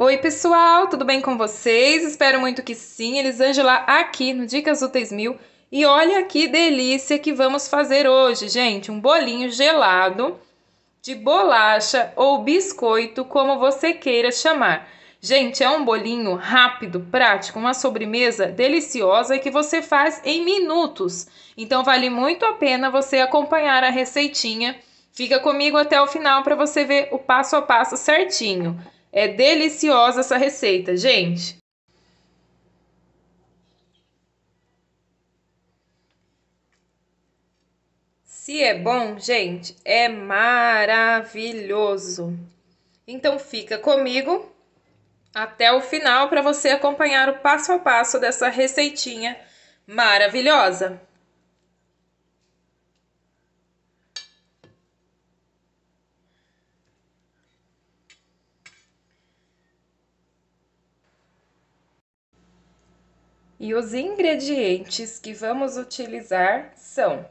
Oi, pessoal, tudo bem com vocês? Espero muito que sim. Elisângela aqui no Dicas Úteis Mil. E olha que delícia que vamos fazer hoje, gente. Um bolinho gelado de bolacha ou biscoito, como você queira chamar. Gente, é um bolinho rápido, prático, uma sobremesa deliciosa que você faz em minutos. Então vale muito a pena você acompanhar a receitinha. Fica comigo até o final para você ver o passo a passo certinho. É deliciosa essa receita, gente. Se é bom, gente, é maravilhoso. Então fica comigo até o final para você acompanhar o passo a passo dessa receitinha maravilhosa. E os ingredientes que vamos utilizar são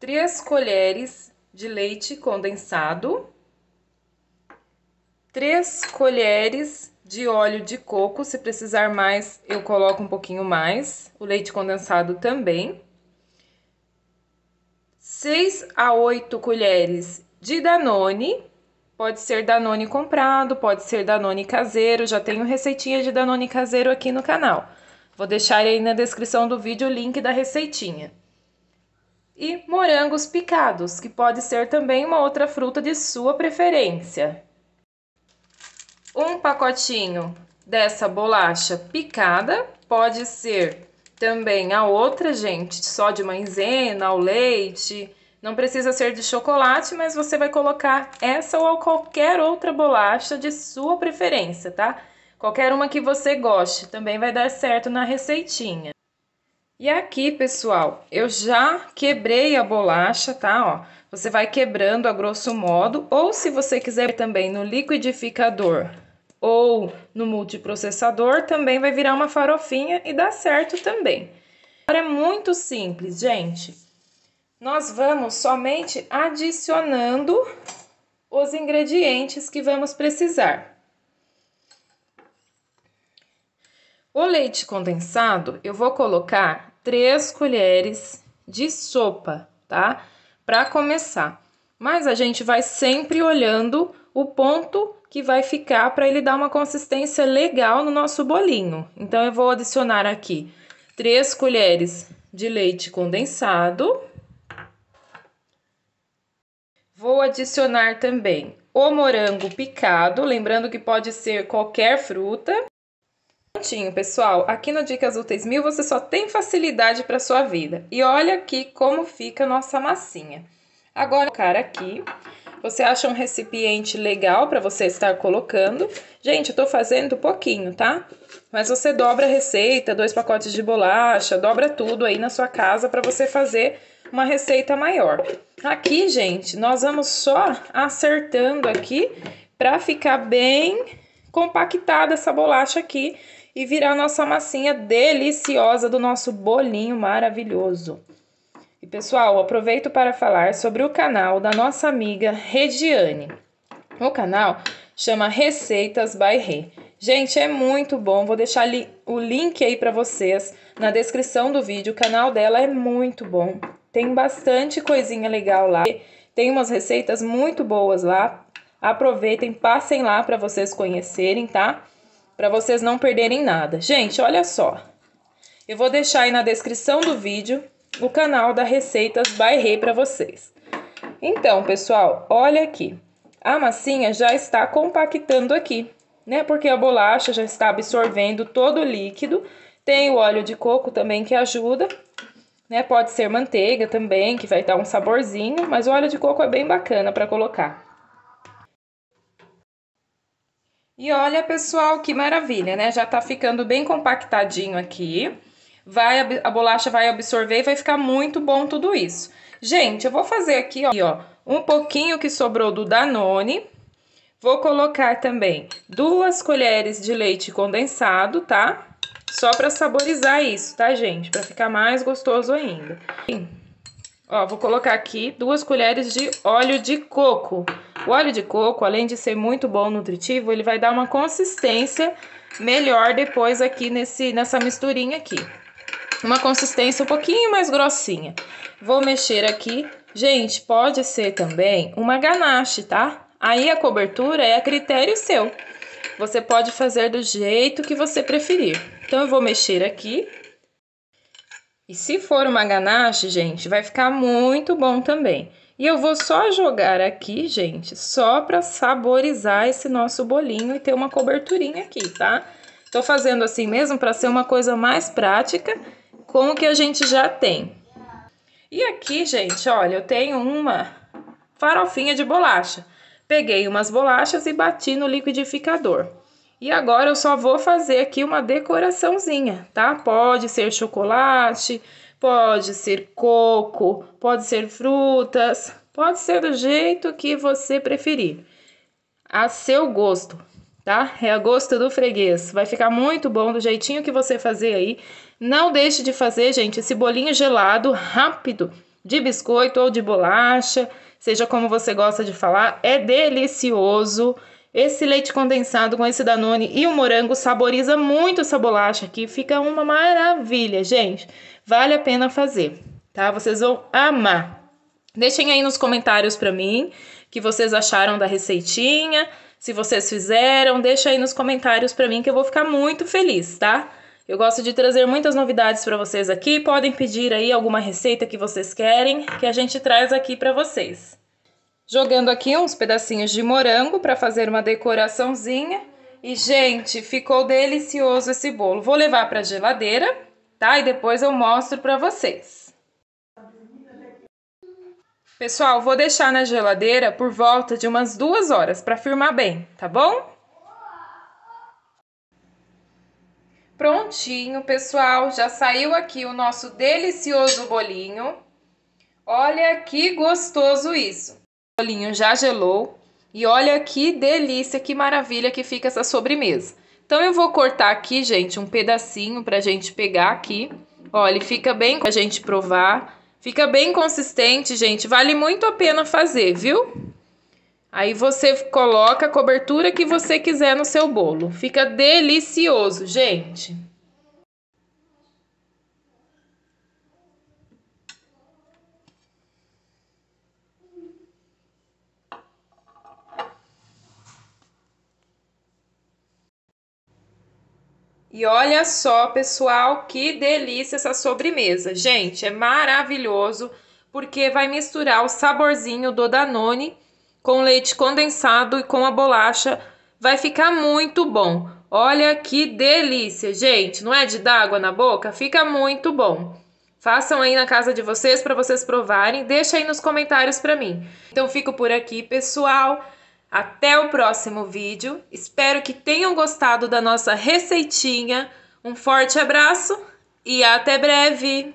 3 colheres de leite condensado, 3 colheres de óleo de coco, se precisar mais eu coloco um pouquinho mais, o leite condensado também, 6 a 8 colheres de Danone, pode ser Danone comprado, pode ser Danone caseiro, já tenho receitinha de Danone caseiro aqui no canal. Vou deixar aí na descrição do vídeo o link da receitinha. E morangos picados, que pode ser também uma outra fruta de sua preferência. Um pacotinho dessa bolacha picada pode ser também a outra, gente, só de maisena, ao leite. Não precisa ser de chocolate, mas você vai colocar essa ou qualquer outra bolacha de sua preferência, tá? Qualquer uma que você goste também vai dar certo na receitinha. E aqui, pessoal, eu já quebrei a bolacha, tá? Ó, você vai quebrando a grosso modo, ou se você quiser também no liquidificador ou no multiprocessador, também vai virar uma farofinha e dá certo também. Agora é muito simples, gente. Nós vamos somente adicionando os ingredientes que vamos precisar. O leite condensado eu vou colocar 3 colheres de sopa, tá? Para começar. Mas a gente vai sempre olhando o ponto que vai ficar para ele dar uma consistência legal no nosso bolinho. Então eu vou adicionar aqui 3 colheres de leite condensado. Vou adicionar também o morango picado, lembrando que pode ser qualquer fruta. Prontinho, pessoal. Aqui no Dicas Úteis mil você só tem facilidade para sua vida. E olha aqui como fica a nossa massinha. Agora, cara, aqui você acha um recipiente legal para você estar colocando. Gente, eu tô fazendo pouquinho, tá? Mas você dobra a receita, dois pacotes de bolacha, dobra tudo aí na sua casa para você fazer uma receita maior. Aqui, gente, nós vamos só acertando aqui para ficar bem compactada essa bolacha aqui e virar nossa massinha deliciosa do nosso bolinho maravilhoso. E pessoal, aproveito para falar sobre o canal da nossa amiga Regiane. O canal chama Receitas by Rê. Gente, é muito bom. Vou deixar li o link aí para vocês na descrição do vídeo. O canal dela é muito bom. Tem bastante coisinha legal lá. Tem umas receitas muito boas lá. Aproveitem, passem lá para vocês conhecerem, tá? para vocês não perderem nada. Gente, olha só. Eu vou deixar aí na descrição do vídeo o canal da Receitas by Rei para vocês. Então, pessoal, olha aqui. A massinha já está compactando aqui, né? Porque a bolacha já está absorvendo todo o líquido. Tem o óleo de coco também que ajuda, né? Pode ser manteiga também, que vai dar um saborzinho, mas o óleo de coco é bem bacana para colocar. E olha, pessoal, que maravilha, né? Já tá ficando bem compactadinho aqui. Vai a bolacha vai absorver e vai ficar muito bom tudo isso. Gente, eu vou fazer aqui, ó, um pouquinho que sobrou do Danone. Vou colocar também duas colheres de leite condensado, tá? Só pra saborizar isso, tá, gente? Pra ficar mais gostoso ainda. Ó, vou colocar aqui duas colheres de óleo de coco. O óleo de coco, além de ser muito bom nutritivo, ele vai dar uma consistência melhor depois aqui nesse, nessa misturinha aqui. Uma consistência um pouquinho mais grossinha. Vou mexer aqui. Gente, pode ser também uma ganache, tá? Aí a cobertura é a critério seu. Você pode fazer do jeito que você preferir. Então eu vou mexer aqui e se for uma ganache, gente, vai ficar muito bom também. E eu vou só jogar aqui, gente, só para saborizar esse nosso bolinho e ter uma coberturinha aqui, tá? Tô fazendo assim mesmo para ser uma coisa mais prática com o que a gente já tem. E aqui, gente, olha, eu tenho uma farofinha de bolacha. Peguei umas bolachas e bati no liquidificador. E agora eu só vou fazer aqui uma decoraçãozinha, tá? Pode ser chocolate, pode ser coco, pode ser frutas, pode ser do jeito que você preferir. A seu gosto, tá? É a gosto do freguês. Vai ficar muito bom do jeitinho que você fazer aí. Não deixe de fazer, gente, esse bolinho gelado rápido de biscoito ou de bolacha, seja como você gosta de falar, é delicioso. Esse leite condensado com esse Danone e o morango saboriza muito essa bolacha aqui, fica uma maravilha, gente. Vale a pena fazer, tá? Vocês vão amar. Deixem aí nos comentários para mim que vocês acharam da receitinha, se vocês fizeram, deixa aí nos comentários para mim que eu vou ficar muito feliz, tá? Eu gosto de trazer muitas novidades para vocês aqui. Podem pedir aí alguma receita que vocês querem, que a gente traz aqui para vocês. Jogando aqui uns pedacinhos de morango para fazer uma decoraçãozinha. E, gente, ficou delicioso esse bolo. Vou levar para a geladeira, tá? E depois eu mostro para vocês. Pessoal, vou deixar na geladeira por volta de umas duas horas para firmar bem, tá bom? Prontinho, pessoal. Já saiu aqui o nosso delicioso bolinho. Olha que gostoso isso! bolinho já gelou. E olha que delícia, que maravilha que fica essa sobremesa. Então eu vou cortar aqui, gente, um pedacinho pra gente pegar aqui. Olha, fica bem pra gente provar. Fica bem consistente, gente. Vale muito a pena fazer, viu? Aí você coloca a cobertura que você quiser no seu bolo. Fica delicioso, gente. E olha só, pessoal, que delícia essa sobremesa. Gente, é maravilhoso porque vai misturar o saborzinho do Danone com leite condensado e com a bolacha. Vai ficar muito bom. Olha que delícia, gente. Não é de dar água na boca? Fica muito bom. Façam aí na casa de vocês para vocês provarem. Deixa aí nos comentários para mim. Então fico por aqui, pessoal. Até o próximo vídeo. Espero que tenham gostado da nossa receitinha. Um forte abraço e até breve!